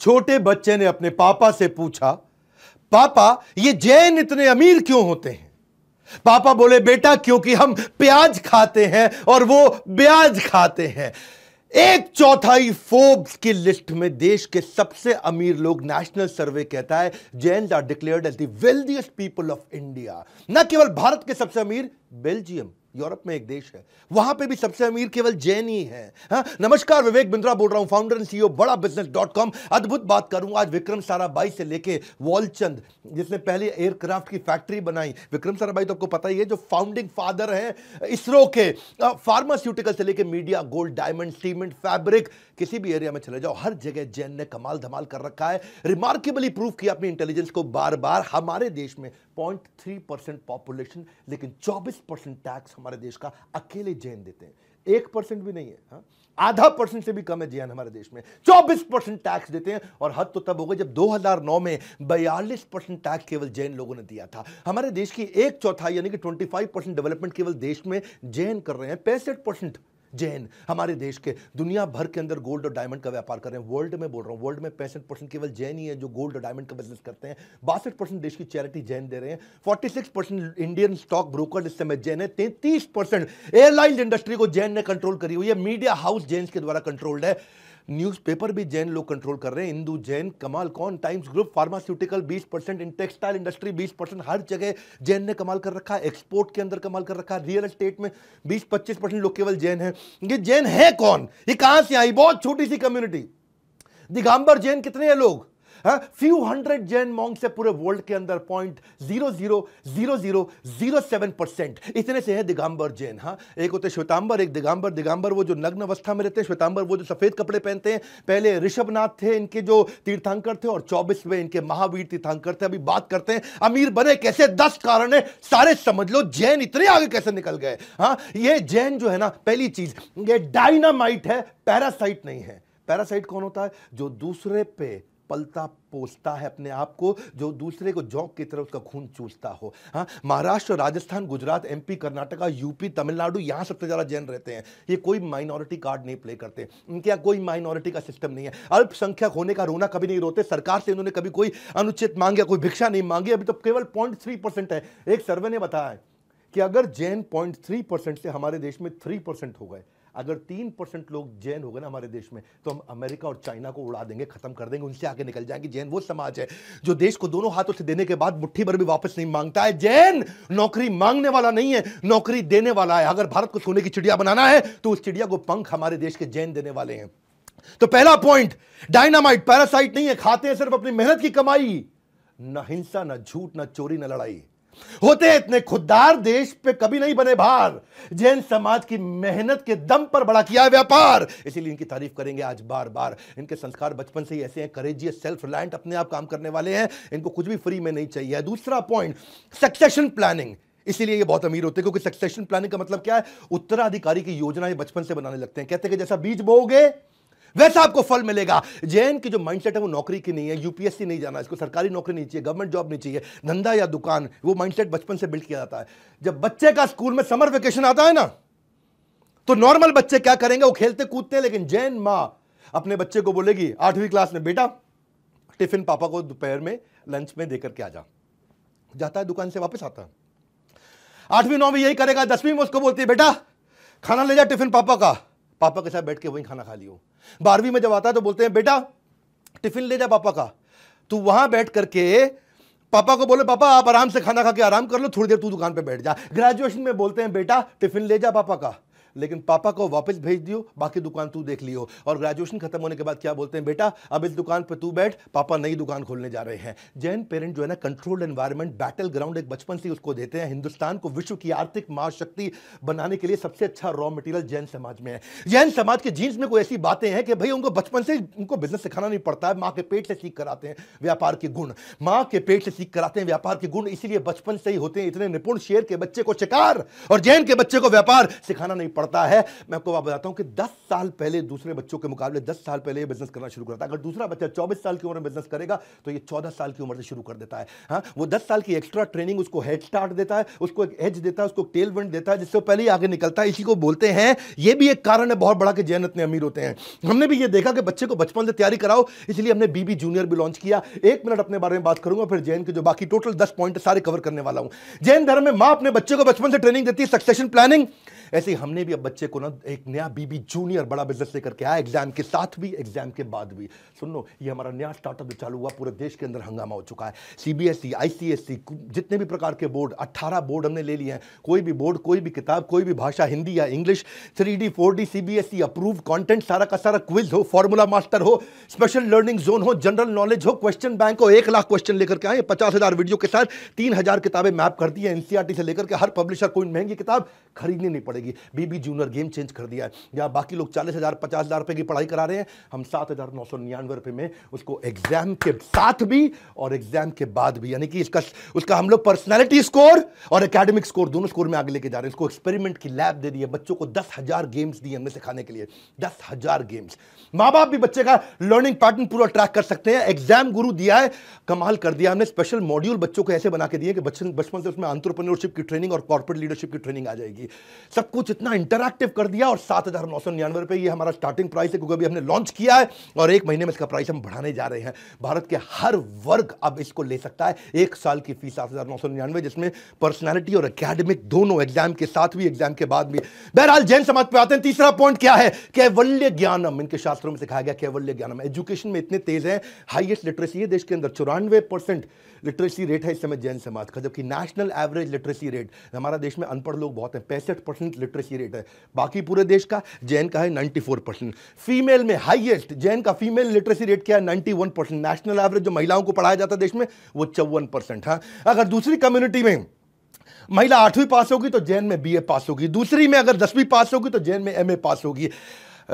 छोटे बच्चे ने अपने पापा से पूछा पापा ये जैन इतने अमीर क्यों होते हैं पापा बोले बेटा क्योंकि हम प्याज खाते हैं और वो ब्याज खाते हैं एक चौथाई फोर्ब्स की लिस्ट में देश के सबसे अमीर लोग नेशनल सर्वे कहता है Jain are declared as the wealthiest people of India न केवल भारत के सबसे अमीर बेल्जियम यूरोप में एक देश है वहां पे भी सबसे अमीर केवल जैन ही है हा? नमस्कार विवेक बिंद्रा बोल रहा हूं founder and CEO Bada business dot com अद्भुत बात करूंगा आज विक्रम साराबाई से लेके वॉलचंद जिसने पहले एयरक्राफ्ट की फैक्ट्री बनाई विक्रम साराबाई तो आपको पता ही है जो फाउंडिंग फादर है इसरो के फार्मास्यूटिकल से लेकर media gold diamond cement fabric किसी भी एरिया में चले जाओ हर जगह जैन ने कमाल धमाल कर रखा है रिमार्केबली प्रूव किया अपनी इंटेलिजेंस को बार बार हमारे देश में पॉइंट पॉपुलेशन लेकिन चौबीस टैक्स हमारे देश का अकेले जैन देते हैं एक परसेंट भी नहीं है हा? आधा परसेंट से भी कम है जैन हमारे देश में चौबीस परसेंट टैक्स देते हैं और हद तो तब हो गई जब 2009 में बयालीस परसेंट टैक्स केवल जैन लोगों ने दिया था हमारे देश की एक चौथाई यानी कि 25 परसेंट डेवलपमेंट केवल देश में जैन कर रहे हैं पैंसठ परसेंट जैन हमारे देश के दुनिया भर के अंदर गोल्ड और डायमंड का व्यापार कर रहे हैं वर्ल्ड में बोल रहा हूँ वर्ल्ड में पैंसठ परसेंट केवल जैन ही है जो गोल्ड और डायमंड का बिजनेस करते हैं बासठ परसेंट देश की चैरिटी जैन दे रहे हैं forty six percent Indian stock broker इस समय जैन है तैंतीस परसेंट एयरलाइंस इंडस्ट्री को जैन ने कंट्रोल करी हुई है मीडिया हाउस जैन के द्वारा कंट्रोल्ड है न्यूज़पेपर भी जैन लोग कंट्रोल कर रहे हैं हिंदू जैन कमाल कौन Times Group pharmaceutical 20 percent in textile industry 20 percent हर जगह जैन ने कमाल कर रखा है एक्सपोर्ट के अंदर कमाल कर रखा है रियल एस्टेट में 20-25 परसेंट लोग केवल जैन है ये जैन है कौन ये कहां से आई बहुत छोटी सी कम्युनिटी दिगंबर जैन कितने हैं लोग फ्यू हंड्रेड जैन मॉन्ग से पूरे वर्ल्ड के अंदर point zero zero zero zero zero seven percent इतने से है दिगंबर जैन हाँ एक होते श्वेतांबर एक दिगंबर दिगंबर वो जो नग्न अवस्था में रहते हैं श्वेतांबर वो जो सफ़ेद कपड़े पहनते हैं पहले ऋषभनाथ थे इनके जो तीर्थंकर थे और चौबीसवें इनके महावीर तीर्थंकर थे अभी बात करते हैं अमीर बने कैसे दस कारण है सारे समझ लो जैन इतने आगे कैसे निकल गए हाँ ये जैन जो है ना पहली चीज ये डायनामाइट है पैरासाइट नहीं है पैरासाइट कौन होता है जो दूसरे पे पलता पोसता है अपने आप को जो दूसरे को जौक की तरह उसका खून चूसता हो हाँ महाराष्ट्र राजस्थान गुजरात एमपी कर्नाटका यूपी तमिलनाडु यहाँ सबसे ज़्यादा जैन रहते हैं ये कोई माइनॉरिटी कार्ड नहीं प्ले करते उनके यहाँ कोई माइनॉरिटी का सिस्टम नहीं है अल्पसंख्यक होने का रोना कभी नहीं रोते सरकार से इन्होंने कभी कोई अनुचित मांग या कोई भिक्षा नहीं मांगी अभी तो केवल पॉइंट है एक सर्वे ने बताया कि अगर जैन पॉइंट थ्री परसेंट से हमारे देश में थ्री परसेंट हो गए अगर तीन परसेंट लोग जैन हो गए ना हमारे देश में तो हम अमेरिका और चाइना को उड़ा देंगे खत्म कर देंगे उनसे आगे निकल जाएंगे जैन वो समाज है जो देश को दोनों हाथों से देने के बाद मुट्ठी भर भी वापस नहीं मांगता है जैन नौकरी मांगने वाला नहीं है नौकरी देने वाला है अगर भारत को सोने की चिड़िया बनाना है तो उस चिड़िया को पंख हमारे देश के जैन देने वाले हैं तो पहला पॉइंट डायनामाइट पैरासाइट नहीं है खाते हैं सिर्फ अपनी मेहनत की कमाई ना हिंसा ना झूठ ना चोरी ना लड़ाई होते इतने खुददार देश पे कभी नहीं बने भार जैन समाज की मेहनत के दम पर बड़ा किया है व्यापार इसीलिए इनकी तारीफ करेंगे आज बार बार इनके संस्कार बचपन से ही ऐसे हैं करेजियस सेल्फ रिलायंट अपने आप काम करने वाले हैं इनको कुछ भी फ्री में नहीं चाहिए दूसरा पॉइंट सक्सेशन प्लानिंग इसीलिए ये बहुत अमीर होते हैं क्योंकि सक्सेशन प्लानिंग का मतलब क्या है उत्तराधिकारी की योजनाएं बचपन से बनाने लगते हैं कहते हैं कि जैसा बीज बोओगे वैसा आपको फल मिलेगा जैन की जो माइंडसेट है वो नौकरी की नहीं है यूपीएससी नहीं जाना इसको सरकारी नौकरी नहीं चाहिए गवर्नमेंट जॉब नहीं चाहिए धंधा या दुकान वो माइंडसेट बचपन से बिल्ड किया जाता है जब बच्चे का स्कूल में समर वेकेशन आता है ना तो नॉर्मल बच्चे क्या करेंगे वो खेलते कूदते हैं लेकिन जैन माँ अपने बच्चे को बोलेगी आठवीं क्लास में बेटा टिफिन पापा को दोपहर में लंच में देकर के आ जा जाता है दुकान से वापस आता है आठवीं नौवीं यही करेगा दसवीं में उसको बोलती है बेटा खाना ले जा टिफिन पापा का पापा के साथ बैठ के वहीं खाना खा लियो बारहवीं में जब आता है तो बोलते हैं बेटा टिफिन ले जा पापा का तू वहां बैठ करके पापा को बोले पापा आप आराम से खाना खा के आराम कर लो थोड़ी देर तू दुकान पे बैठ जा ग्रेजुएशन में बोलते हैं बेटा टिफिन ले जा पापा का लेकिन पापा को वापस भेज दियो बाकी दुकान तू देख लियो और ग्रेजुएशन खत्म होने के बाद क्या बोलते हैं बेटा अब इस दुकान पर तू बैठ पापा नई दुकान खोलने जा रहे हैं जैन पेरेंट जो है ना कंट्रोल्ड एनवायरमेंट बैटल ग्राउंड एक बचपन से उसको देते हैं हिंदुस्तान को विश्व की आर्थिक महाशक्ति बनाने के लिए सबसे अच्छा रॉ मटेरियल जैन समाज में है जैन समाज के जीन्स में कोई ऐसी बातें हैं कि भाई उनको बचपन से उनको बिजनेस सिखाना नहीं पड़ता है माँ के पेट से सीख कराते हैं व्यापार के गुण माँ के पेट से सीख कराते हैं व्यापार के गुण इसीलिए बचपन से ही होते हैं इतने निपुण शेर के बच्चे को शिकार और जैन के बच्चे को व्यापार सिखाना नहीं पड़ता पता है मैं आपको बात बताता हूँ कि दस साल पहले दूसरे बच्चों के मुकाबले दस साल पहले ये बिजनेस करना शुरू करता है अगर दूसरा बच्चा चौबीस साल की उम्र में बिजनेस करेगा तो ये चौदह साल की उम्र से शुरू कर देता है हाँ वो दस साल की एक्स्ट्रा ट्रेनिंग उसको हेड स्टार्ट देता है उसको एक एज देता है उसको टेल विंड देता है जिससे पहले ही आगे निकलता है इसी को बोलते हैं ये भी एक कारण है बहुत बड़ा कि जैन इतने अमीर होते हैं हमने भी ये देखा कि बच्चे को बचपन से तैयारी कराओ इसलिए हमने बीबी जूनियर भी लॉन्च किया एक मिनट अपने बारे में बात करूंगा फिर जैन के जो बाकी टोटल दस पॉइंट सारे कवर करने वाला हूं जैन धर्म में माँ अपने बच्चे को बचपन से ट्रेनिंग देती है सक्सेशन प्लानिंग ऐसे ही हमने भी अब बच्चे को ना एक नया बीबी जूनियर बड़ा बिजनेस लेकर के आया एग्जाम के साथ भी एग्जाम के बाद भी सुन लो ये हमारा नया स्टार्टअप जो चालू हुआ पूरे देश के अंदर हंगामा हो चुका है सीबीएसई आईसीएसई जितने भी प्रकार के बोर्ड अट्ठारह बोर्ड हमने ले लिए हैं कोई भी बोर्ड कोई भी किताब कोई भी भाषा हिंदी या English three D four D C B S E approve content सारा का सारा क्विज हो फॉर्मूला मास्टर हो स्पेशल लर्निंग जोन हो जनरल नॉलेज हो क्वेश्चन बैंक हो एक लाख क्वेश्चन लेकर के आए पचास हजार वीडियो के साथ तीन हजार किताबें मैप कर दी है एनसीआरटी e से लेकर के हर पब्लिशर को महंगी किताब खरीदनी नहीं पड़ेगी पड़ेगी बीबी जूनियर गेम चेंज कर दिया है या बाकी लोग चालीस हज़ार पचास हज़ार रुपये की पढ़ाई करा रहे हैं हम सात हज़ार नौ सौ निन्यानवे रुपये में उसको एग्ज़ाम के साथ भी और एग्ज़ाम के बाद भी यानी कि इसका उसका हम लोग पर्सनैलिटी स्कोर और अकेडमिक स्कोर दोनों स्कोर में आगे लेके जा रहे हैं इसको एक्सपेरिमेंट की लैब दे दी है बच्चों को दस हज़ार गेम्स दिए हमने सिखाने के लिए दस हज़ार गेम्स माँ बाप भी बच्चे का लर्निंग पैटर्न पूरा ट्रैक कर सकते हैं एग्जाम गुरु दिया है कमाल कर दिया हमने स्पेशल मॉड्यूल बच्चों को ऐसे बना के दिए कि बचपन बचपन से उसमें अंतरप्रनोरशिप की ट्रेनिंग और कॉर्पोरेट लीडरशिप की ट्रेनिंग आ जाएगी सब कुछ इतना इंटरक्टिव कर दिया और सात हज़ार नौ सौ निन्यानवे रुपए ये हमारा स्टार्टिंग प्राइस है क्योंकि अभी हमने लॉन्च किया है और एक महीने में इसका प्राइस हम बढ़ाने जा रहे हैं भारत के हर वर्ग अब इसको ले सकता है एक साल की फीस सात हज़ार नौ सौ निन्यानवे जिसमें पर्सनैलिटी और अकेडमिक दोनों एग्जाम के साथ भी एग्जाम के बाद भी बहरहाल जैन समाज पे आते हैं तीसरा पॉइंट क्या है कैवल्य ज्ञानम इनके शास्त्रों में सिखाया गया कैवल्य ज्ञानम एजुकेशन में इतने तेज है हाइएस्ट लिटरेसी है देश के अंदर चौरानवे परसेंट लिटरेसी रेट है इस समय जैन समाज का जबकि नेशनल एवरेज लिटरेसी रेट हमारा देश में अनपढ़ लोग बहुत हैं पैंसठ परसेंट लिटरेसी रेट है बाकी पूरे देश का जैन का है नाइन्टी फोर परसेंट फीमेल में हाइएस्ट जैन का फीमेल लिटरेसी रेट क्या है ninety one percent national average जो महिलाओं को पढ़ाया जाता है देश में वो चौवन परसेंट हाँ अगर दूसरी कम्युनिटी में महिला आठवीं पास होगी तो जैन में बीए पास होगी दूसरी में अगर दसवीं पास होगी तो जैन में एमए पास होगी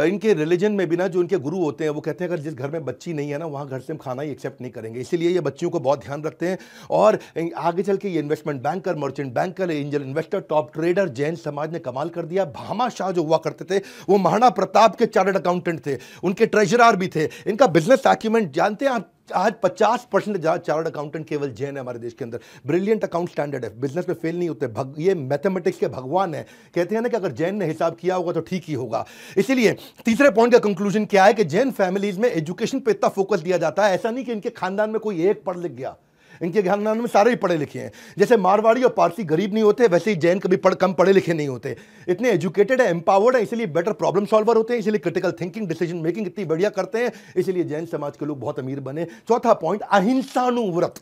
इनके रिलीजन में भी ना जो इनके गुरु होते हैं वो कहते हैं अगर जिस घर में बच्ची नहीं है ना वहाँ घर से हम खाना ही एक्सेप्ट नहीं करेंगे इसीलिए ये बच्चियों को बहुत ध्यान रखते हैं और आगे चल के ये investment banker merchant banker angel investor top trader Jain समाज ने कमाल कर दिया भामा शाह जो हुआ करते थे वो महाराणा प्रताप के चार्टर्ड अकाउंटेंट थे उनके ट्रेजरार भी थे इनका बिजनेस डॉक्यूमेंट जानते हैं आप आज 50 परसेंट ज़्यादा चार्ट अकाउंटेंट केवल जैन है हमारे देश के अंदर ब्रिलियंट अकाउंट स्टैंडर्ड है बिजनेस में फेल नहीं होते भग, ये मैथमेटिक्स के भगवान है कहते हैं ना कि अगर जैन ने हिसाब किया होगा तो ठीक ही होगा इसीलिए तीसरे पॉइंट का कंक्लूजन क्या है कि जैन फैमिलीज में एजुकेशन पर इतना फोकस दिया जाता है ऐसा नहीं कि इनके खानदान में कोई एक पढ़ लिख गया इनके खानदान में सारे ही पढ़े लिखे हैं जैसे मारवाड़ी और पारसी गरीब नहीं होते वैसे ही जैन कभी पढ़ कम पढ़े लिखे नहीं होते इतने एजुकेटेड है एम्पावर्ड है इसलिए बेटर प्रॉब्लम सॉल्वर होते हैं इसलिए क्रिटिकल थिंकिंग डिसीजन मेकिंग इतनी बढ़िया करते हैं इसलिए जैन समाज के लोग बहुत अमीर बने चौथा पॉइंट अहिंसानुव्रत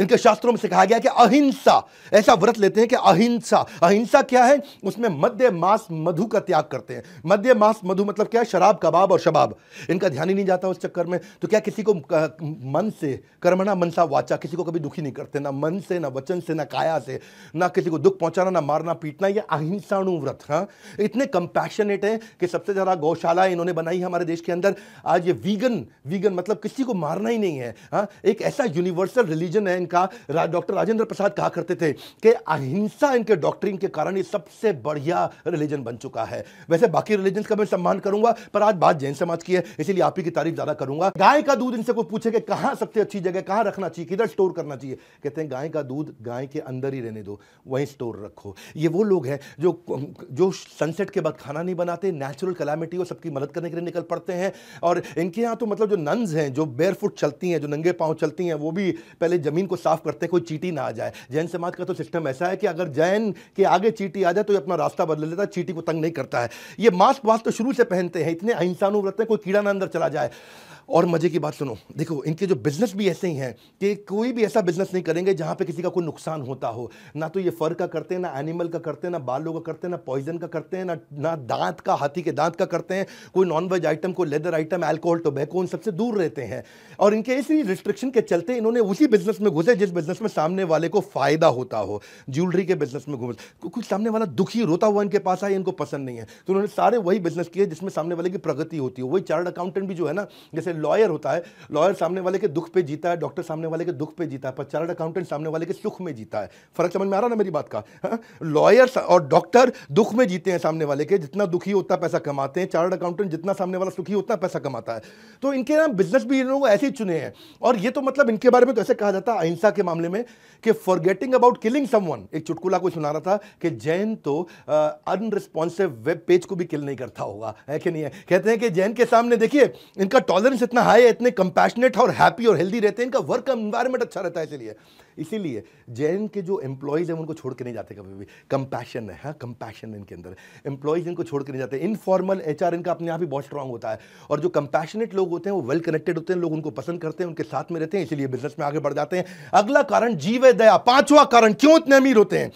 इनके शास्त्रों में सिखाया गया कि अहिंसा ऐसा व्रत लेते हैं कि अहिंसा अहिंसा क्या है उसमें मध्य मास मधु का त्याग करते हैं मध्य मास मधु मतलब क्या है शराब कबाब और शबाब इनका ध्यान ही नहीं जाता उस चक्कर में तो क्या किसी को मन से कर्मणा मनसा वाचा किसी को कभी दुखी नहीं करते ना मन से ना वचन से ना काया से ना किसी को दुख पहुंचाना ना मारना पीटना यह अहिंसाणु व्रत हाँ इतने कंपैशनेट है कि सबसे ज़्यादा गौशाला इन्होंने बनाई है हमारे देश के अंदर आज ये वीगन वीगन मतलब किसी को मारना ही नहीं है हाँ एक ऐसा यूनिवर्सल रिलीजन है इनका डॉक्टर राजेंद्र प्रसाद कहा करते थे कि अहिंसा इनके डॉक्टरिंग के कारण ये सबसे बढ़िया रिलीजन बन चुका है वैसे बाकी रिलीजन का मैं सम्मान करूंगा पर आज बात जैन समाज की है इसीलिए आप ही की तारीफ ज़्यादा करूंगा गाय का दूध इनसे कोई पूछे कि कहां सबसे अच्छी जगह कहां रखना चाहिए किधर स्टोर करना चाहिए कहते हैं गाय का दूध गाय के अंदर ही रहने दो वहीं स्टोर रखो ये वो लोग हैं जो जो सनसेट के बाद खाना नहीं बनाते नेचुरल कलामिटी हो सबकी मदद करने के लिए निकल पड़ते हैं और इनके यहाँ तो मतलब जो नंस हैं जो बेयर फुट चलती हैं जो नंगे पाँव चलती हैं वो भी पहले ज़मीन को को साफ करते कोई चीटी ना आ जाए जैन समाज का तो सिस्टम ऐसा है कि अगर जैन के आगे चीटी आ जाए तो ये अपना रास्ता बदल लेता है चीटी को तंग नहीं करता है ये मास्क वास्क तो शुरू से पहनते हैं इतने अहिंसानुव्रत है कोई कीड़ा ना अंदर चला जाए और मज़े की बात सुनो देखो इनके जो बिज़नेस भी ऐसे ही हैं कि कोई भी ऐसा बिज़नेस नहीं करेंगे जहां पे किसी का कोई नुकसान होता हो ना तो ये फर का करते हैं ना एनिमल का करते हैं ना बालों का करते हैं ना पॉइजन का करते हैं ना ना दांत का हाथी के दांत का करते हैं कोई नॉन वेज आइटम कोई लेदर आइटम एल्कोहल टोबैको उन सबसे दूर रहते हैं और इनके इसी रिस्ट्रिक्शन के चलते इन्होंने उसी बिज़नेस में घुसे जिस बिज़नेस में सामने वाले को फ़ायदा होता हो ज्वेलरी के बिज़नेस में घुस कुछ सामने वाला दुखी रोता हुआ इनके पास आया इनको पसंद नहीं है तो उन्होंने सारे वही बिज़नेस किए जिसमें सामने वाले की प्रगति होती हो वही चार्ट अकाउंटेंट भी जो है ना जैसे लॉयर होता है लॉयर सामने वाले के दुख पे जीता है डॉक्टर सामने वाले के दुख पे जीता है पर चार्ट अकाउंटेंट सामने वाले के सुख में जीता है फर्क समझ में आ रहा ना मेरी बात का लॉयर हाँ? और डॉक्टर दुख में जीते हैं सामने वाले के जितना दुखी होता पैसा कमाते हैं चार्ट अकाउंटेंट जितना सामने वाला सुखी होता पैसा कमाता है तो इनके ना बिजनेस भी इन लोगों को ऐसे ही चुने हैं और ये तो मतलब इनके बारे में तो ऐसे कहा जाता है अहिंसा के मामले में कि फॉरगेटिंग अबाउट किलिंग समवन एक चुटकुला को सुना रहा था कि जैन तो अनरिस्पॉन्सिव वेब पेज को भी किल नहीं करता होगा है कि नहीं है कहते हैं कि जैन के सामने देखिए इनका टॉलरेंस इतना हाई है इतने कंपैशनेट और हैप्पी और हेल्दी रहते हैं इनका वर्क इन्वायरमेंट अच्छा रहता है इसलिए इसीलिए जैन के जो एम्प्लॉयज़ हैं उनको छोड़ के नहीं जाते कभी भी कंपैशन है हाँ कंपैशन इनके अंदर एम्प्लॉयज़ इनको छोड़ के नहीं जाते इनफॉर्मल एच इनका अपने आप ही बहुत स्ट्रॉन्ग होता है और जो कंपैशनेट लोग होते हैं वो वेल कनेक्टेड होते हैं लोग उनको पसंद करते हैं उनके साथ में रहते हैं इसलिए बिजनेस में आगे बढ़ जाते हैं अगला कारण जीव दया पाँचवा कारण क्यों इतने अमीर होते हैं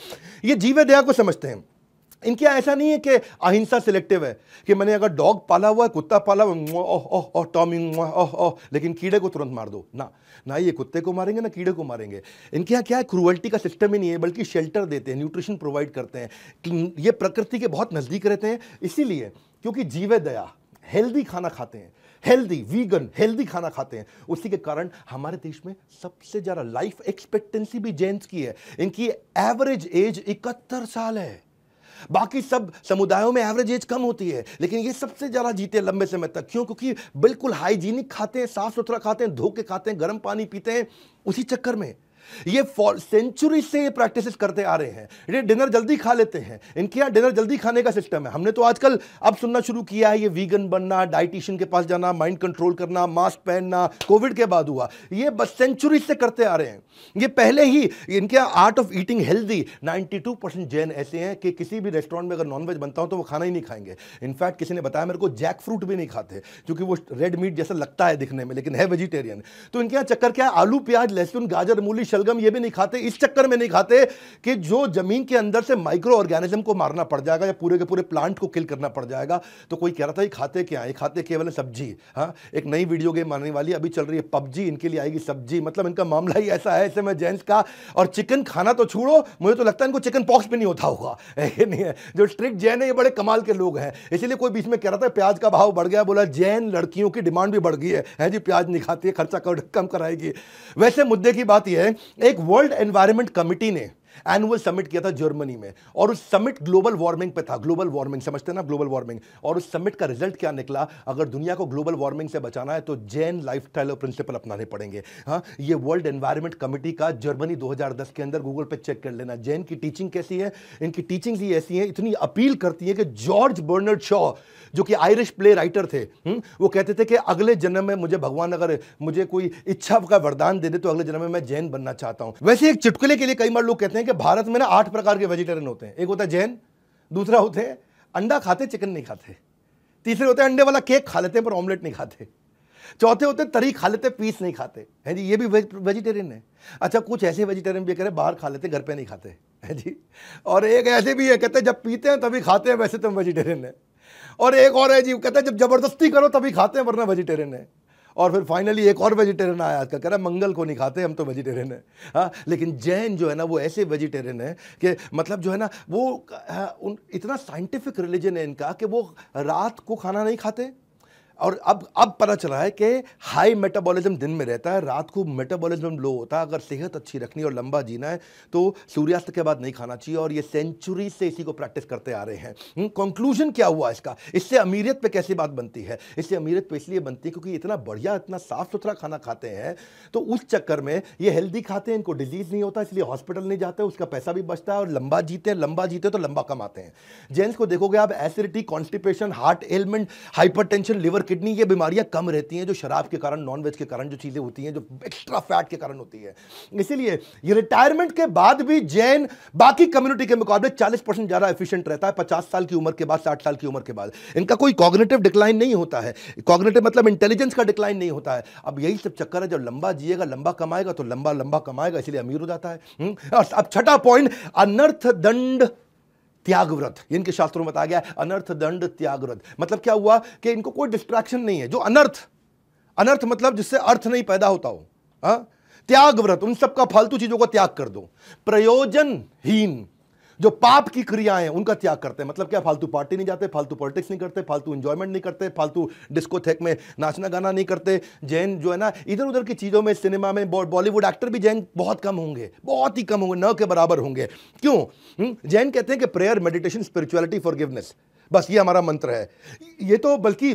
ये जीव दया को समझते हैं इनके ऐसा नहीं है कि अहिंसा सिलेक्टिव है कि मैंने अगर डॉग पाला हुआ है कुत्ता पाला हुआ ओह ओह ओह ओह ओह लेकिन कीड़े को तुरंत मार दो ना ना ये कुत्ते को मारेंगे ना कीड़े को मारेंगे इनके यहाँ क्या है क्रूअल्टी का सिस्टम ही नहीं है बल्कि शेल्टर देते हैं न्यूट्रिशन प्रोवाइड करते हैं ये प्रकृति के बहुत नज़दीक रहते हैं इसीलिए क्योंकि जीव दया हेल्दी खाना खाते हैं हेल्दी वीगन हेल्दी खाना खाते हैं उसी के कारण हमारे देश में सबसे ज़्यादा लाइफ एक्सपेक्टेंसी भी जेंट्स की है इनकी एवरेज एज इकहत्तर साल है बाकी सब समुदायों में एवरेज एज कम होती है लेकिन ये सबसे ज़्यादा जीते लंबे समय तक क्यों क्योंकि बिल्कुल हाइजीनिक खाते हैं साफ सुथरा खाते हैं धो के खाते हैं गर्म पानी पीते हैं उसी चक्कर में ये सेंचुरी से ये प्रैक्टिस करते आ रहे हैं ये डिनर जल्दी खा लेते हैं इनके यहाँ डिनर जल्दी खाने का सिस्टम है हमने तो आजकल अब सुनना शुरू किया है ये वीगन बनना डाइटिशियन के पास जाना माइंड कंट्रोल करना मास्क पहनना कोविड के बाद हुआ ये बस सेंचुरी से करते आ रहे हैं ये पहले ही इनके यहाँ art of eating healthy 92 percent Jain ऐसे हैं कि किसी भी रेस्टोरेंट में अगर नॉनवेज बनता हूँ तो वो खाना ही नहीं खाएंगे इनफैक्ट किसी ने बताया मेरे को जैक फ्रूट भी नहीं खाते क्योंकि वो रेड मीट जैसा लगता है दिखने में लेकिन है वेजिटेरियन तो इनके यहाँ चक्कर क्या है आलू प्याज लहसुन गाजर मूली शलगम ये भी नहीं खाते इस चक्कर में नहीं खाते कि जो ज़मीन के अंदर से माइक्रो ऑर्गेनिज्म को मारना पड़ जाएगा या पूरे के पूरे प्लांट को किल करना पड़ जाएगा तो कोई कह रहा था ये खाते क्या है खाते केवल सब्जी हाँ एक नई वीडियो गेम मारने वाली अभी चल रही है पबजी इनके लिए आएगी सब्जी मतलब इनका मामला ही ऐसा है ऐसे में जेंट्स का और चिकन खाना तो छोड़ो मुझे तो लगता है इनको चिकन पॉक्स भी नहीं होता हुआ ये नहीं है जो स्ट्रिक्ट जैन है ये बड़े कमाल के लोग हैं इसीलिए कोई बीच में कह रहा था प्याज का भाव बढ़ गया बोला जैन लड़कियों की डिमांड भी बढ़ गई है जी प्याज नहीं खाती है खर्चा कम कराएगी वैसे मुद्दे की बात यह है एक वर्ल्ड एनवायरमेंट कमिटी ने एनुअल समिट किया था जर्मनी में और उस समिट ग्लोबल वार्मिंग पे था ग्लोबल वार्मिंग समझते ना ग्लोबल वार्मिंग और उस समिट का रिजल्ट क्या निकला अगर दुनिया को ग्लोबल वार्मिंग से बचाना है तो जैन लाइफ स्टाइल और प्रिंसिपल अपनाने पड़ेंगे हाँ ये वर्ल्ड एनवायरमेंट कमिटी का जर्मनी 2010 के अंदर गूगल पे चेक कर लेना जैन की टीचिंग कैसी है इनकी टीचिंग ही ऐसी हैं इतनी अपील करती है कि जॉर्ज बर्नर्ड शॉ जो कि आयरिश प्ले राइटर थे हुँ? हम्म, वो कहते थे कि अगले जन्म में मुझे भगवान अगर मुझे कोई इच्छा का वरदान दे दे तो अगले जन्म में मैं जैन बनना चाहता हूं वैसे एक चुटकुले के लिए कई बार लोग कहते हैं कि भारत में ना आठ प्रकार के वेजिटेरियन होते हैं एक होता है जैन दूसरा होते हैं अंडा खाते चिकन नहीं खाते तीसरे होते हैं अंडे वाला केक खा लेते हैं पर ऑमलेट नहीं खाते चौथे होते हैं तरी खा लेते पीस नहीं खाते हैं जी ये भी वेजिटेरियन है अच्छा कुछ ऐसे वेजिटेरियन भी करें बाहर खा लेते घर पर नहीं खाते हैं जी और एक ऐसे भी है कहते हैं जब पीते हैं तभी खाते हैं वैसे तो वेजिटेरियन है और एक और है जी कहते हैं जब जबरदस्ती करो तभी खाते हैं वरना वेजिटेरियन है और फिर फाइनली एक और वेजिटेरियन आया आज का कह रहा मंगल को नहीं खाते हम तो वेजिटेरियन है हाँ लेकिन जैन जो है ना वो ऐसे वेजिटेरियन है कि मतलब जो है ना वो हाँ, उन, इतना साइंटिफिक रिलीजन है इनका कि वो रात को खाना नहीं खाते और अब अब पता चला है कि हाई मेटाबॉलिज्म दिन में रहता है रात को मेटाबॉलिज्म लो होता है अगर सेहत अच्छी रखनी और लंबा जीना है तो सूर्यास्त के बाद नहीं खाना चाहिए और ये सेंचुरी से इसी को प्रैक्टिस करते आ रहे हैं कंक्लूजन हम्म, क्या हुआ इसका इससे अमीरियत पर कैसी बात बनती है इससे अमीरियत पर इसलिए बनती है क्योंकि इतना बढ़िया इतना साफ सुथरा खाना खाते हैं तो उस चक्कर में ये हेल्दी खाते हैं इनको डिजीज़ नहीं होता इसलिए हॉस्पिटल नहीं जाते उसका पैसा भी बचता है और लंबा जीते हैं लंबा जीते तो लंबा कमाते हैं जेंट्स को देखोगे आप acidity constipation heart ailment hyper liver kidney ये बीमारियां कम रहती हैं जो शराब के कारण नॉन वेज के कारण जो चीज़ें होती हैं जो एक्स्ट्रा फैट के कारण होती है इसीलिए ये रिटायरमेंट के बाद भी जैन बाकी कम्युनिटी के मुकाबले चालीस परसेंट ज़्यादा एफिशिएंट रहता है पचास साल की उम्र के बाद साठ साल की उम्र के बाद इनका कोई कॉग्नेटिव डिक्लाइन नहीं होता है कॉग्नेटिव मतलब इंटेलिजेंस का डिक्लाइन नहीं होता है अब यही सब चक्कर है जब लंबा जिएगा लंबा कमाएगा तो लंबा लंबा कमाएगा इसलिए अमीर हो जाता है हम्म? अब छठा पॉइंट अनर्थ दंड त्यागव्रत इनके शास्त्रों में बताया गया है अनर्थ दंड त्यागव्रत मतलब क्या हुआ कि इनको कोई डिस्ट्रैक्शन नहीं है जो अनर्थ अनर्थ मतलब जिससे अर्थ नहीं पैदा होता हो हाँ? त्यागव्रत त्याग व्रत उन सबका फालतू चीजों का त्याग कर दो प्रयोजनहीन जो पाप की क्रियाएं हैं उनका त्याग करते हैं मतलब क्या फालतू पार्टी नहीं जाते फालतू पॉलिटिक्स नहीं करते फालतू इंजॉयमेंट नहीं करते फालतू डिस्कोथेक में नाचना गाना नहीं करते जैन जो है ना इधर उधर की चीज़ों में सिनेमा में बॉलीवुड एक्टर भी जैन बहुत कम होंगे बहुत ही कम होंगे न के बराबर होंगे क्यों हम्म, जैन कहते हैं कि प्रेयर मेडिटेशन स्पिरिचुअलिटी फॉरगिवनेस बस ये हमारा मंत्र है ये तो बल्कि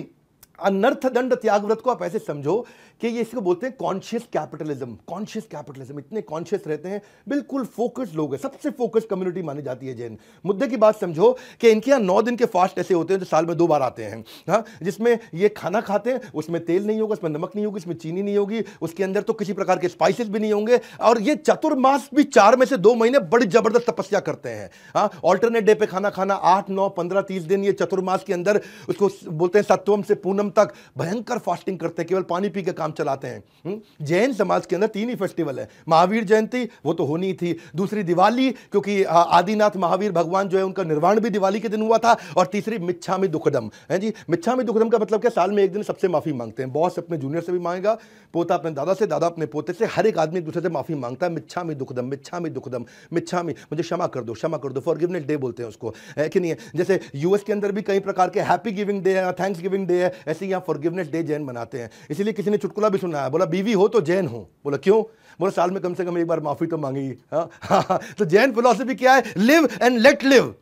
अनर्थ दंड त्यागव्रत को आप ऐसे समझो कि ये इसको बोलते हैं कॉन्शियस कैपिटलिज्म कॉन्शियस कैपिटलिज्म इतने कॉन्शियस रहते हैं बिल्कुल फोकस लोग हैं सबसे फोकस कम्युनिटी मानी जाती है जैन मुद्दे की बात समझो कि इनके यहाँ नौ दिन के फास्ट ऐसे होते हैं जो साल में दो बार आते हैं हाँ जिसमें ये खाना खाते हैं उसमें तेल नहीं होगा उसमें नमक नहीं होगी उसमें चीनी नहीं होगी उसके अंदर तो किसी प्रकार के स्पाइसेस भी नहीं होंगे और ये चतुर्मास भी चार में से दो महीने बड़ी जबरदस्त तपस्या करते हैं हाँ ऑल्टरनेट डे पर खाना खाना आठ नौ पंद्रह तीस दिन ये चतुर्मास के अंदर उसको बोलते हैं सत्वम से पूनम तक भयंकर फास्टिंग करते हैं केवल पानी पी के काम चलाते हैं हम्म? जैन समाज के अंदर तीन ही फेस्टिवल है महावीर जयंती वो तो होनी थी दूसरी दिवाली क्योंकि आदिनाथ महावीर भगवान जो है उनका निर्वाण भी दिवाली के दिन हुआ था और तीसरी मिच्छामी दुखदम है जी मिच्छामी दुखदम का मतलब क्या साल में एक दिन सबसे माफ़ी मांगते हैं बॉस अपने जूनियर से भी मांगेगा पोता अपने दादा से दादा अपने पोते से हर एक आदमी दूसरे से माफ़ी मांगता है मिच्छामी दुखदम मिच्छामी दुखदम मिच्छामी मुझे क्षमा कर दो क्षमा कर दो फॉर गिवनेस डे बोलते हैं उसको है कि नहीं है जैसे यूएस के अंदर भी कई प्रकार के हैप्पी गिविंग डे है थैंक्स गिविंग डे है ऐसे यहाँ फॉरगिवनेस डे जैन मनाते हैं इसीलिए किसी ने चुटकुला सपना भी सुना है बोला बीवी हो तो जैन हो बोला क्यों बोला साल में कम से कम एक बार माफ़ी तो मांगी हाँ, हाँ, हाँ। तो जैन फिलोसफी क्या है लिव एंड लेट लिव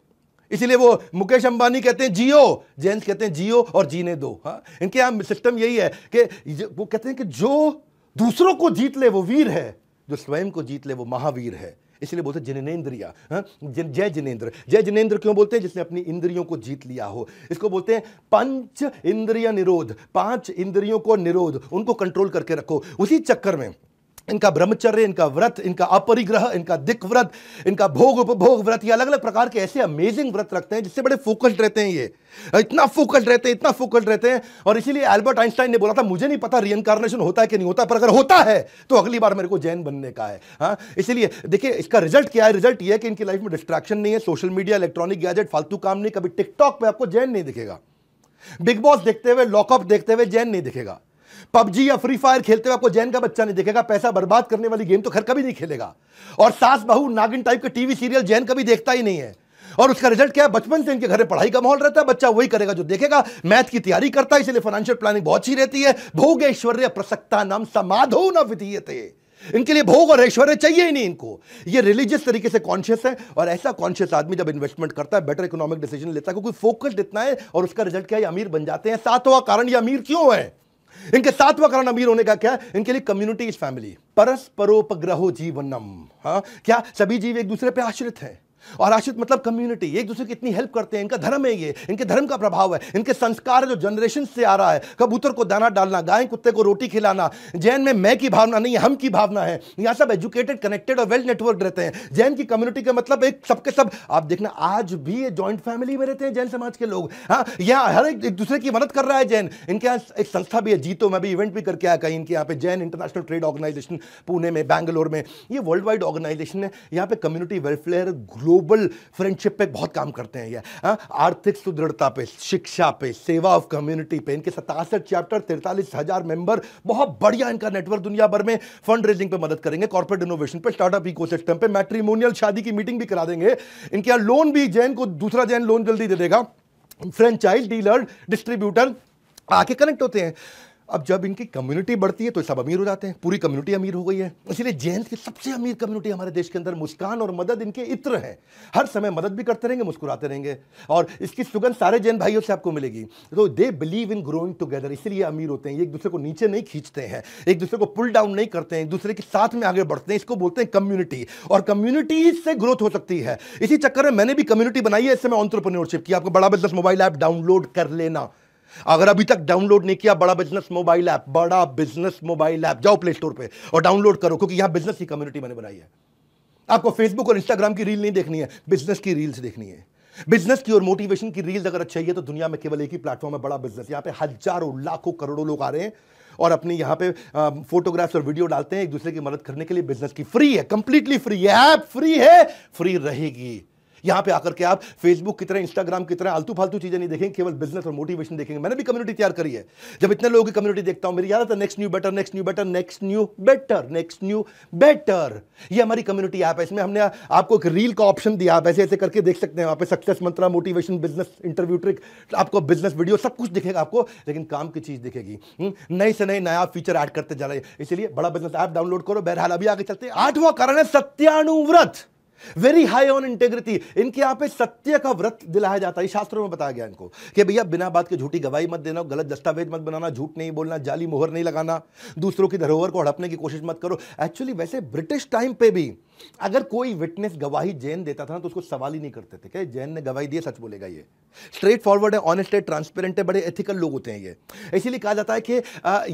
इसीलिए वो मुकेश अंबानी कहते हैं जियो जैन कहते हैं जियो और जीने दो हाँ इनके यहाँ सिस्टम यही है कि वो कहते हैं कि जो दूसरों को जीत ले वो वीर है जो स्वयं को जीत ले वो महावीर है इसलिए बोलते जिनेन्द्रिया हाँ? जय जिनेन्द्र जय जिनेन्द्र क्यों बोलते हैं जिसने अपनी इंद्रियों को जीत लिया हो इसको बोलते हैं पंच इंद्रिय निरोध पांच इंद्रियों को निरोध उनको कंट्रोल करके रखो उसी चक्कर में इनका ब्रह्मचर्य इनका व्रत इनका अपरिग्रह इनका दिक व्रत इनका भोग उपभोग व्रत ये अलग अलग प्रकार के ऐसे अमेजिंग व्रत रखते हैं जिससे बड़े फोकस्ड रहते हैं ये इतना फोकस्ड रहते हैं इतना फोकस्ड रहते हैं और इसीलिए एल्बर्ट आइंस्टाइन ने बोला था मुझे नहीं पता रियनकारनेशन होता है कि नहीं होता पर अगर होता है तो अगली बार मेरे को जैन बनने का है हाँ इसीलिए देखिए इसका रिजल्ट क्या है रिजल्ट यह है कि इनकी लाइफ में डिस्ट्रैक्शन नहीं है सोशल मीडिया इलेक्ट्रॉनिक गैजेट फालतू काम नहीं कभी टिकटॉक पर आपको जैन नहीं दिखेगा बिग बॉस देखते हुए लॉकअप देखते हुए जैन नहीं दिखेगा पबजी या फ्री फायर खेलते हुए आपको जैन का बच्चा नहीं देखेगा पैसा बर्बाद करने वाली गेम तो खैर कभी नहीं खेलेगा और सास बहू नागिन टाइप के टीवी सीरियल जैन कभी देखता ही नहीं है और उसका रिजल्ट क्या है बचपन से इनके घर में पढ़ाई का माहौल रहता है बच्चा वही करेगा जो देखेगा मैथ की तैयारी करता है इसलिए फाइनेंशियल प्लानिंग बहुत अच्छी रहती है भोग ऐश्वर्य प्रसक्ता नाम समाधो न इनके लिए भोग और ऐश्वर्य चाहिए ही नहीं इनको ये रिलीजियस तरीके से कॉन्शियस है और ऐसा कॉन्शियस आदमी जब इन्वेस्टमेंट करता है बेटर इकोनॉमिक डिसीजन लेता है क्योंकि फोकस इतना है और उसका रिजल्ट क्या है अमीर बन जाते हैं सातवां कारण ये अमीर क्यों है इनके सातवा कारण अमीर होने का क्या है इनके लिए कम्युनिटी इज फैमिली परस्परोपग्रहो जीवनम हाँ क्या सभी जीव एक दूसरे पर आश्रित है और आश्रित मतलब कम्युनिटी एक दूसरे की इतनी हेल्प करते हैं इनका धर्म है ये इनके धर्म का प्रभाव है इनके संस्कार जो जनरेशन से आ रहा है कबूतर को दाना डालना गाय कुत्ते को रोटी खिलाना जैन में मैं की भावना नहीं हम की भावना है यहाँ सब एजुकेटेड कनेक्टेड और वेल नेटवर्क रहते हैं जैन की कम्युनिटी का मतलब एक सबके सब आप देखना आज भी ज्वाइंट फैमिली में रहते हैं जैन समाज के लोग हाँ यहाँ हर एक दूसरे की मदद कर रहा है जैन इनके यहाँ एक संस्था भी है जीतो मैं भी इवेंट भी करके आया कहीं इनके यहाँ पे Jain international trade organization Pune में बैंगलोर में ये वर्ल्ड वाइड ऑर्गेनाइजेशन है यहाँ पे community welfare grow global friendship पे बहुत काम करते हैं ये हाँ? आर्थिक सुदृढ़ता पे शिक्षा पे सेवा ऑफ कम्युनिटी पे इनके सतासठ चैप्टर तिरतालीस हज़ार मेंबर बहुत बढ़िया इनका नेटवर्क दुनिया भर में फंड रेजिंग पे मदद करेंगे कॉर्पोरेट इनोवेशन पे स्टार्टअप इकोसिस्टम पे मैट्रीमोनियल शादी की मीटिंग भी करा देंगे इनके यहाँ लोन भी जैन को दूसरा जैन लोन जल्दी दे देगा फ्रेंचाइज डीलर डिस्ट्रीब्यूटर आके कनेक्ट होते हैं अब जब इनकी कम्युनिटी बढ़ती है तो सब अमीर हो जाते हैं पूरी कम्युनिटी अमीर हो गई है इसलिए जैन की सबसे अमीर कम्युनिटी हमारे देश के अंदर मुस्कान और मदद इनके इत्र हैं हर समय मदद भी करते रहेंगे मुस्कुराते रहेंगे और इसकी सुगंध सारे जैन भाइयों से आपको मिलेगी तो they believe in growing together इसलिए अमीर होते हैं एक दूसरे को नीचे नहीं खींचते हैं एक दूसरे को पुल डाउन नहीं करते हैं एक दूसरे के साथ में आगे बढ़ते हैं इसको बोलते हैं कम्युनिटी और कम्युनिटी से ग्रोथ हो सकती है इसी चक्कर में मैंने भी कम्युनिटी बनाई है इससे मैं ऑन्टरप्रनोरशिप की आपको बड़ा बिजनेस मोबाइल ऐप डाउनलोड कर लेना अगर अभी तक डाउनलोड नहीं किया Bada business mobile app Bada business mobile app जाओ प्ले स्टोर पर और डाउनलोड करो क्योंकि यहां बिजनेस की कम्युनिटी मैंने बनाई है आपको फेसबुक और इंस्टाग्राम की रील नहीं देखनी है बिजनेस की रील्स देखनी है बिजनेस की और मोटिवेशन की रील्स अगर है तो दुनिया में केवल एक ही प्लेटफॉर्म है बड़ा बिजनेस यहाँ पे हजारों लाखों करोड़ों लोग आ रहे हैं और अपनी यहाँ पे फोटोग्राफ्स और वीडियो डालते हैं एक दूसरे की मदद करने के लिए बिजनेस की फ्री है कंप्लीटली फ्री है ऐप फ्री है फ्री रहेगी यहां पे आकर के आप फेसबुक की तरह इंस्टाग्राम की तरह आलतू फालतू चीजें नहीं देखेंगे केवल बिजनेस और मोटिवेशन देखेंगे मैंने भी कम्युनिटी तैयार करी है जब इतने लोगों की कम्युनिटी देखता हूं मेरी याद आता next new better next new better next new better next new better ये हमारी कम्युनिटी ऐप है इसमें हमने आपको एक रील का ऑप्शन दिया आप ऐसे ऐसे करके देख सकते हैं पे success mantra motivation business interview trick आपको बिजनेस वीडियो सब कुछ दिखेगा आपको लेकिन काम की चीज दिखेगी हम्म, नई से नई नया फीचर ऐड करते जा रहे हैं इसलिए बड़ा बिजनेस ऐप डाउनलोड करो बहरहाल अभी आगे चलते आठवां कारण है सत्यानुव्रत वेरी हाई ऑन इंटेग्रिटी इनके यहां पे सत्य का व्रत दिलाया जाता है शास्त्रों में बताया गया इनको कि भैया बिना बात के झूठी गवाही मत देना गलत दस्तावेज मत बनाना झूठ नहीं बोलना जाली मोहर नहीं लगाना दूसरों की धरोहर को हड़पने की कोशिश मत करो एक्चुअली वैसे ब्रिटिश टाइम पे भी अगर कोई विटनेस गवाही जैन देता था ना तो उसको सवाल ही नहीं करते थे क्या जैन ने गवाही दी सच बोलेगा ये स्ट्रेट फॉरवर्ड है ऑनेस्ट है ट्रांसपेरेंट है बड़े एथिकल लोग होते हैं ये इसीलिए कहा जाता है कि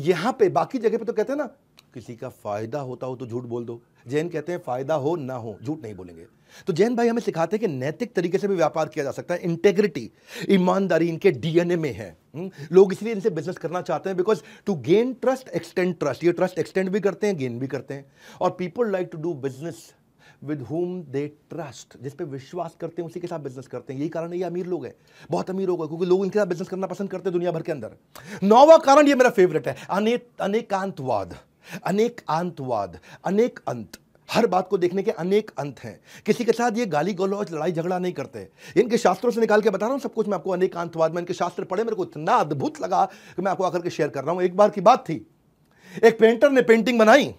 यहां पे बाकी जगह पे तो कहते हैं ना किसी का फायदा होता हो तो झूठ बोल दो जैन कहते हैं फायदा हो ना हो झूठ नहीं बोलेंगे तो जैन भाई हमें सिखाते हैं कि नैतिक तरीके से भी व्यापार किया जा सकता है इंटेग्रिटी ईमानदारी इनके डीएनए में है हम्म, लोग इसलिए इनसे बिजनेस करना चाहते हैं because to gain trust extend trust ये ट्रस्ट एक्सटेंड भी करते हैं गेन भी करते हैं और people like to do business with whom they trust जिस पर विश्वास करते हैं उसी के साथ बिजनेस करते हैं यही कारण है ये अमीर लोग हैं बहुत अमीर लोग हैं क्योंकि लोग इनके साथ बिजनेस करना पसंद करते हैं दुनिया भर के अंदर नौवा कारण ये मेरा फेवरेट है अने अनेकांतवाद अनेक अंतवाद अनेक अंत हर बात को देखने के अनेक अंत हैं किसी के साथ ये गाली गलौज लड़ाई झगड़ा नहीं करते इनके शास्त्रों से निकाल के बता रहा हूँ सब कुछ मैं आपको अनेक अंतवाद में इनके शास्त्र पढ़े मेरे को इतना अद्भुत लगा कि मैं आपको आकर के शेयर कर रहा हूँ एक बार की बात थी एक पेंटर ने पेंटिंग बनाई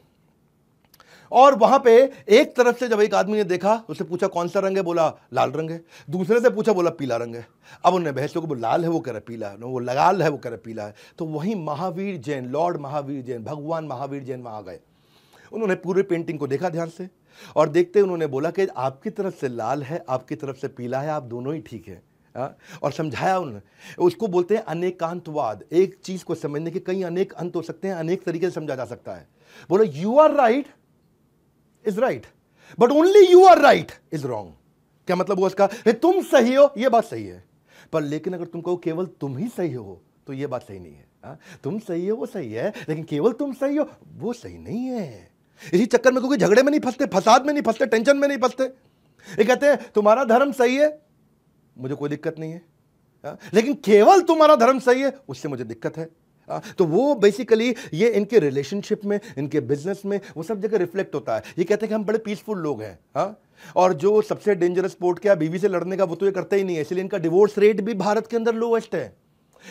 और वहां पे एक तरफ से जब एक आदमी ने देखा उससे पूछा कौन सा रंग है बोला लाल रंग है दूसरे से पूछा बोला पीला रंग है अब उन्हें बहस को लाल है वो कह रहा पीला है वो लगाल है वो कह रहा पीला है तो वहीं महावीर जैन लॉर्ड महावीर जैन भगवान महावीर जैन वहाँ गए उन्होंने पूरे पेंटिंग को देखा ध्यान से और देखते उन्होंने बोला कि आपकी तरफ से लाल है आपकी तरफ से पीला है आप दोनों ही ठीक है आ? हाँ? और समझाया उन्होंने उसको बोलते हैं अनेकांतवाद एक चीज़ को समझने के कई अनेक अंत हो सकते हैं अनेक तरीके से समझा जा सकता है बोलो you are right is right but only you are right is wrong क्या मतलब हुआ इसका तुम सही हो यह बात सही है पर लेकिन अगर तुम कहो केवल तुम ही सही हो तो यह बात सही नहीं है आ? हाँ? तुम सही हो वो सही है लेकिन केवल तुम सही हो वो सही नहीं है इसी चक्कर में क्योंकि झगड़े में नहीं फंसते फसाद में नहीं फंसते टेंशन में नहीं फंसते ये कहते हैं तुम्हारा धर्म सही है मुझे कोई दिक्कत नहीं है आ? हाँ? लेकिन केवल तुम्हारा धर्म सही है उससे मुझे दिक्कत है तो वो बेसिकली ये इनके रिलेशनशिप में इनके बिजनेस में वो सब जगह रिफ्लेक्ट होता है ये कहते हैं कि हम बड़े पीसफुल लोग हैं हाँ और जो सबसे डेंजरस स्पोर्ट क्या बीवी से लड़ने का वो तो ये करते ही नहीं है इसलिए इनका डिवोर्स रेट भी भारत के अंदर लोएस्ट है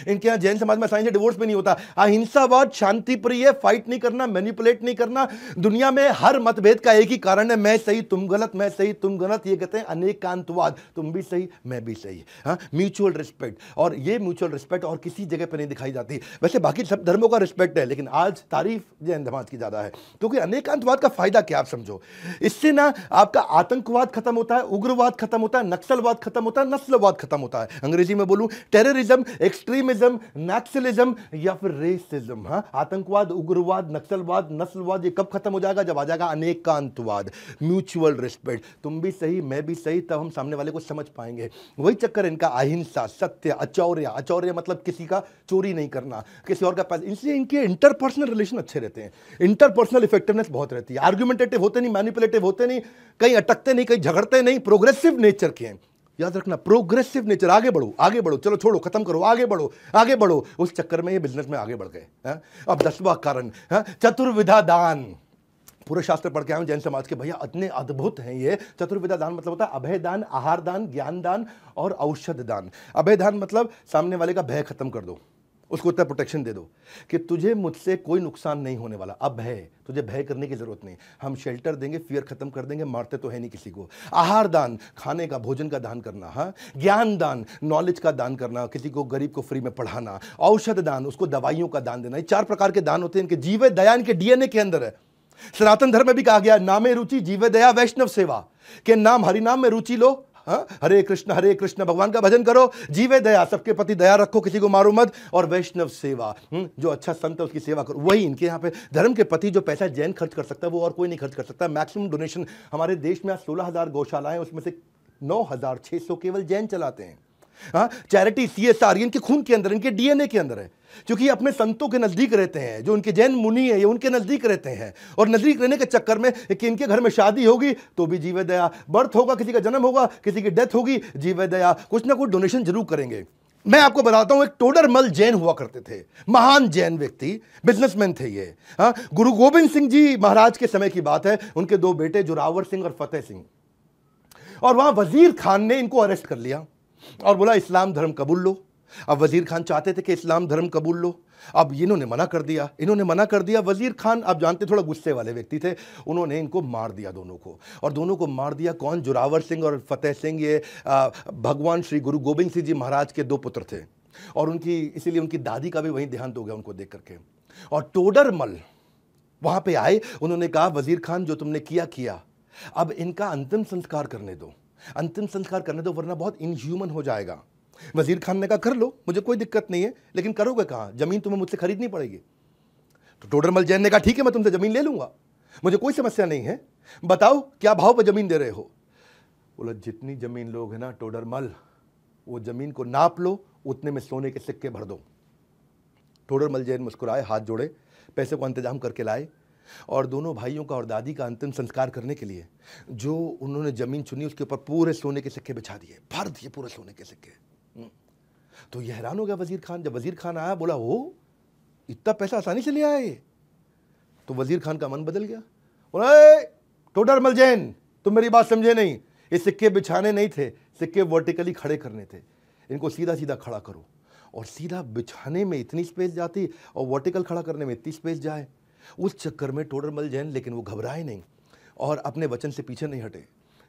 इनके यहाँ जैन समाज में साइंस डिवोर्स भी नहीं होता अहिंसावाद शांति प्रिय फाइट नहीं करना मैनिपुलेट नहीं करना दुनिया में हर मतभेद का एक ही कारण है मैं सही तुम गलत मैं सही तुम गलत ये कहते हैं अनेकांतवाद तुम भी सही मैं भी सही हाँ म्यूचुअल रिस्पेक्ट और ये म्यूचुअल रिस्पेक्ट और किसी जगह पर नहीं दिखाई जाती वैसे बाकी सब धर्मों का रिस्पेक्ट है लेकिन आज तारीफ जैन समाज की ज़्यादा है क्योंकि अनेकांतवाद का फायदा क्या आप समझो इससे ना आपका आतंकवाद खत्म होता है उग्रवाद खत्म होता है नक्सलवाद खत्म होता है नस्लवाद खत्म होता है अंग्रेजी में बोलूँ टेररिज्म एक्सट्रीम एक्सट्रीमिज्म नैक्सलिज्म या फिर रेसिज्म हाँ आतंकवाद उग्रवाद नक्सलवाद नस्लवाद ये कब खत्म हो जाएगा जब आ जाएगा अनेकांतवाद म्यूचुअल रिस्पेक्ट तुम भी सही मैं भी सही तब हम सामने वाले को समझ पाएंगे वही चक्कर इनका अहिंसा सत्य अचौर्य अचौर्य मतलब किसी का चोरी नहीं करना किसी और का पास इसलिए इनके इंटरपर्सनल रिलेशन अच्छे रहते हैं इंटरपर्सनल इफेक्टिवनेस बहुत रहती है आर्ग्यूमेंटेटिव होते नहीं मैनिपुलेटिव होते नहीं कहीं अटकते नहीं कहीं झगड़ते नहीं प्रोग्रेसिव नेचर के हैं याद रखना प्रोग्रेसिव नेचर आगे बढ़ो आगे बढ़ो चलो छोड़ो खत्म करो आगे बढ़ो आगे बढ़ो उस चक्कर में ये बिजनेस में आगे बढ़ गए अब दसवा कारण चतुर्विधा दान पूरे शास्त्र पढ़ के आए जैन समाज के भैया इतने अद्भुत हैं ये चतुर्विधा दान मतलब होता है अभय दान आहार दान ज्ञान दान और औषध दान अभय दान मतलब सामने वाले का भय खत्म कर दो उसको उतना प्रोटेक्शन दे दो कि तुझे मुझसे कोई नुकसान नहीं होने वाला अब भय तुझे भय करने की ज़रूरत नहीं हम शेल्टर देंगे फियर ख़त्म कर देंगे मारते तो है नहीं किसी को आहार दान खाने का भोजन का दान करना हाँ ज्ञान दान नॉलेज का दान करना किसी को गरीब को फ्री में पढ़ाना औषध दान उसको दवाइयों का दान देना ये चार प्रकार के दान होते हैं इनके जीव दया इनके डीएनए के अंदर है सनातन धर्म में भी कहा गया नामे रुचि जीव दया वैष्णव सेवा के नाम हरिनाम में रुचि लो हा? हरे कृष्ण हरे कृष्ण भगवान का भजन करो जीवे दया सबके प्रति दया रखो किसी को मारो मत और वैष्णव सेवा हुँ? हम्म, जो अच्छा संत है उसकी सेवा करो वही इनके यहाँ पे धर्म के प्रति जो पैसा जैन खर्च कर सकता है वो और कोई नहीं खर्च कर सकता मैक्सिमम डोनेशन हमारे देश में आज सोलह हज़ार गौशालाएं उसमें से नौ हज़ार छह सौ केवल जैन चलाते हैं हाँ चैरिटी सी एस आर इनके खून के अंदर इनके डीएनए के अंदर है क्योंकि अपने संतों के नज़दीक रहते हैं जो उनके जैन मुनि हैं ये उनके नज़दीक रहते हैं और नज़दीक रहने के चक्कर में कि इनके घर में शादी होगी तो भी जीव दया बर्थ होगा किसी का जन्म होगा किसी की डेथ होगी जीव दया कुछ ना कुछ डोनेशन जरूर करेंगे मैं आपको बताता हूँ एक टोडरमल जैन हुआ करते थे महान जैन व्यक्ति बिजनेसमैन थे ये हाँ गुरु गोविंद सिंह जी महाराज के समय की बात है उनके दो बेटे जोरावर सिंह और फतेह सिंह और वहाँ वजीर खान ने इनको अरेस्ट कर लिया और बोला इस्लाम धर्म कबूल लो अब वज़ीर खान चाहते थे कि इस्लाम धर्म कबूल लो अब इन्होंने मना कर दिया इन्होंने मना कर दिया वज़ीर खान आप जानते थोड़ा गुस्से वाले व्यक्ति थे उन्होंने इनको मार दिया दोनों को और दोनों को मार दिया कौन जोरावर सिंह और फतेह सिंह ये भगवान श्री गुरु गोविंद सिंह जी महाराज के दो पुत्र थे और उनकी इसीलिए उनकी दादी का भी वहीं देहांत हो गया उनको देख करके और टोडरमल वहां पे आए उन्होंने कहा वज़ीर खान जो तुमने किया किया अब इनका अंतिम संस्कार करने दो अंतिम संस्कार करने दो वरना बहुत इनह्यूमन हो जाएगा वजीर खान ने कहा कर लो मुझे कोई दिक्कत नहीं है लेकिन करोगे कहाँ ज़मीन तुम्हें मुझसे खरीदनी पड़ेगी तो टोडरमल जैन ने कहा ठीक है मैं तुमसे ज़मीन ले लूंगा मुझे कोई समस्या नहीं है बताओ क्या भाव पर ज़मीन दे रहे हो बोला जितनी ज़मीन लोग हैं ना टोडरमल वो ज़मीन को नाप लो उतने में सोने के सिक्के भर दो टोडरमल जैन मुस्कुराए हाथ जोड़े पैसे को इंतजाम करके लाए और दोनों भाइयों का और दादी का अंतिम संस्कार करने के लिए जो उन्होंने ज़मीन चुनी उसके ऊपर पूरे सोने के सिक्के बिछा दिए भर दिए पूरे सोने के सिक्के तो ये हैरान हो गया वजीर खान जब वजीर खान आया बोला वो इतना पैसा आसानी से ले आया ये तो वजीर खान का मन बदल गया बोला टोडर मलजैन तुम मेरी बात समझे नहीं ये सिक्के बिछाने नहीं थे सिक्के वर्टिकली खड़े करने थे इनको सीधा सीधा खड़ा करो और सीधा बिछाने में इतनी स्पेस जाती और वर्टिकल खड़ा करने में इतनी स्पेस जाए उस चक्कर में मल जैन लेकिन वो घबराए नहीं और अपने वचन से पीछे नहीं हटे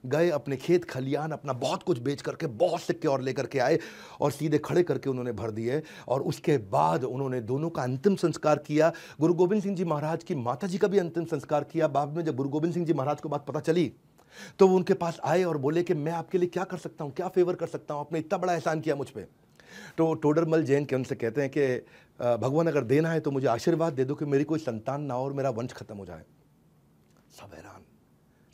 गए अपने खेत खलियान अपना बहुत कुछ बेच करके बहुत सिक्के और लेकर के आए और सीधे खड़े करके उन्होंने भर दिए और उसके बाद उन्होंने दोनों का अंतिम संस्कार किया गुरु गोविंद सिंह जी महाराज की माता जी का भी अंतिम संस्कार किया बाद में जब गुरु गोविंद सिंह जी महाराज को बात पता चली तो वो उनके पास आए और बोले कि मैं आपके लिए क्या कर सकता हूँ क्या फेवर कर सकता हूँ आपने इतना बड़ा एहसान किया मुझ पर तो टोडरमल जैन के उनसे कहते हैं कि भगवान अगर देना है तो मुझे आशीर्वाद दे दो कि मेरी कोई संतान ना हो और मेरा वंश खत्म हो जाए सब हैरान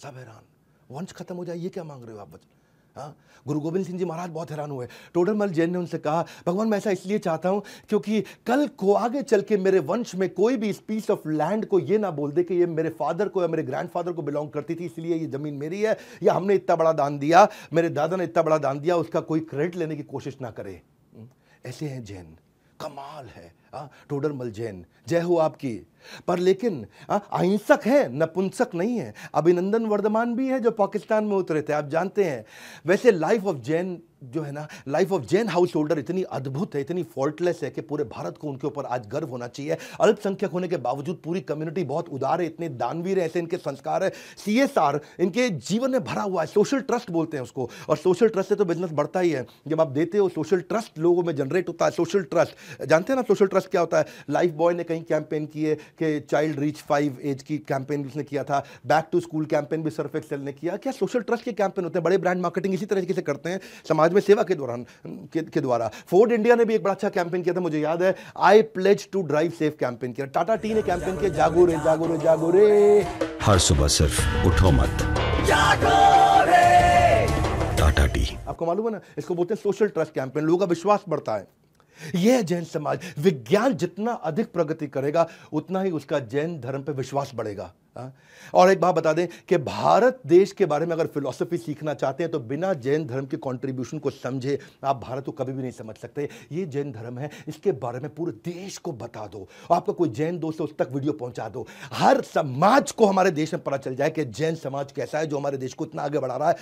सब हैरान वंश खत्म हो जाए ये क्या मांग रहे हो आप बच्चे हाँ गुरु गोविंद सिंह जी महाराज बहुत हैरान हुए टोडरमल जैन ने उनसे कहा भगवान मैं ऐसा इसलिए चाहता हूँ क्योंकि कल को आगे चल के मेरे वंश में कोई भी इस पीस ऑफ लैंड को ये ना बोल दे कि ये मेरे फादर को या मेरे ग्रैंडफादर को बिलोंग करती थी इसलिए ये ज़मीन मेरी है या हमने इतना बड़ा दान दिया मेरे दादा ने इतना बड़ा दान दिया उसका कोई क्रेडिट लेने की कोशिश ना करे हम्म? ऐसे हैं जैन कमाल है आ, टोडरमल जैन जय हो आपकी पर लेकिन अहिंसक है नपुंसक नहीं है अभिनंदन वर्धमान भी है जो पाकिस्तान में उतरे थे आप जानते हैं वैसे लाइफ ऑफ जैन जो है ना life of Jain householder इतनी अद्भुत है इतनी फॉल्टलेस है कि पूरे भारत को उनके ऊपर आज गर्व होना चाहिए अल्पसंख्यक होने के बावजूद पूरी कम्युनिटी बहुत उदार है इतने दानवीर है ऐसे इनके संस्कार है सी इनके जीवन में भरा हुआ है सोशल ट्रस्ट बोलते हैं उसको और सोशल ट्रस्ट से तो बिजनेस बढ़ता ही है जब आप देते हो सोशल ट्रस्ट लोगों में जनरेट होता है सोशल ट्रस्ट जानते हैं ना सोशल ट्रस्ट क्या होता है लाइफ बॉय ने कहीं कैंपेन किए कि चाइल्ड रीच फाइव एज की कैंपेन भी उसने किया था बैक टू स्कूल कैंपेन भी सर्फ एक्सेल ने किया क्या सोशल ट्रस्ट के कैंपेन होते हैं बड़े ब्रांड मार्केटिंग इसी तरीके से करते हैं समाज में सेवा के दौरान के, के द्वारा फोर्ड इंडिया ने भी एक बड़ा अच्छा कैंपेन किया था मुझे याद है I pledge to drive safe campaign किया टाटा टी ने कैंपेन किया जागो रे जागो रे जागो रे हर सुबह सिर्फ उठो मत जागो रे टाटा टी आपको मालूम है ना इसको बोलते हैं सोशल ट्रस्ट कैंपेन लोगों का विश्वास बढ़ता है यह जैन समाज विज्ञान जितना अधिक प्रगति करेगा उतना ही उसका जैन धर्म पर विश्वास बढ़ेगा आ? हाँ? और एक बात बता दें कि भारत देश के बारे में अगर फिलॉसफी सीखना चाहते हैं तो बिना जैन धर्म के कंट्रीब्यूशन को समझे आप भारत को कभी भी नहीं समझ सकते ये जैन धर्म है इसके बारे में पूरे देश को बता दो आपका कोई जैन दोस्त उस तक वीडियो पहुंचा दो हर समाज को हमारे देश में पता चल जाए कि जैन समाज कैसा है जो हमारे देश को इतना आगे बढ़ा रहा है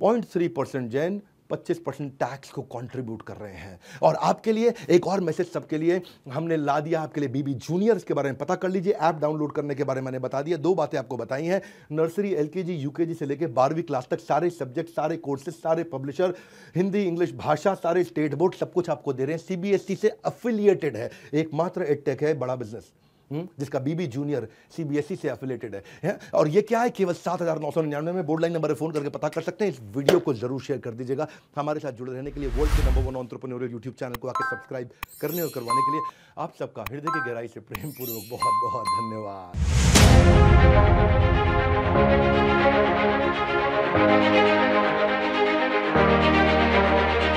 पॉइंट जैन 25 परसेंट टैक्स को कंट्रीब्यूट कर रहे हैं और आपके लिए एक और मैसेज सबके लिए हमने ला दिया आपके लिए बीबी जूनियर्स के बारे में पता कर लीजिए ऐप डाउनलोड करने के बारे में मैंने बता दिया दो बातें आपको बताई हैं नर्सरी के जी से लेकर बारहवीं क्लास तक सारे सब्जेक्ट सारे कोर्सेज सारे पब्लिशर हिंदी इंग्लिश भाषा सारे स्टेट बोर्ड सब कुछ आपको दे रहे हैं सी e से अफिलियेटेड है एकमात्र एडटेक है बड़ा बिजनेस हम्म, जिसका बीबी जूनियर सीबीएसई से एफिलेटेड है, और ये क्या है केवल सात हज़ार नौ सौ निन्यानवे में बोर्ड लाइन नंबर फ़ोन करके पता कर सकते हैं इस वीडियो को जरूर शेयर कर दीजिएगा हमारे साथ जुड़े रहने के लिए वर्ल्ड के number one entrepreneurial YouTube channel को आके सब्सक्राइब करने और करवाने के लिए आप सबका हृदय की गहराई से प्रेम पूर्वक बहुत बहुत धन्यवाद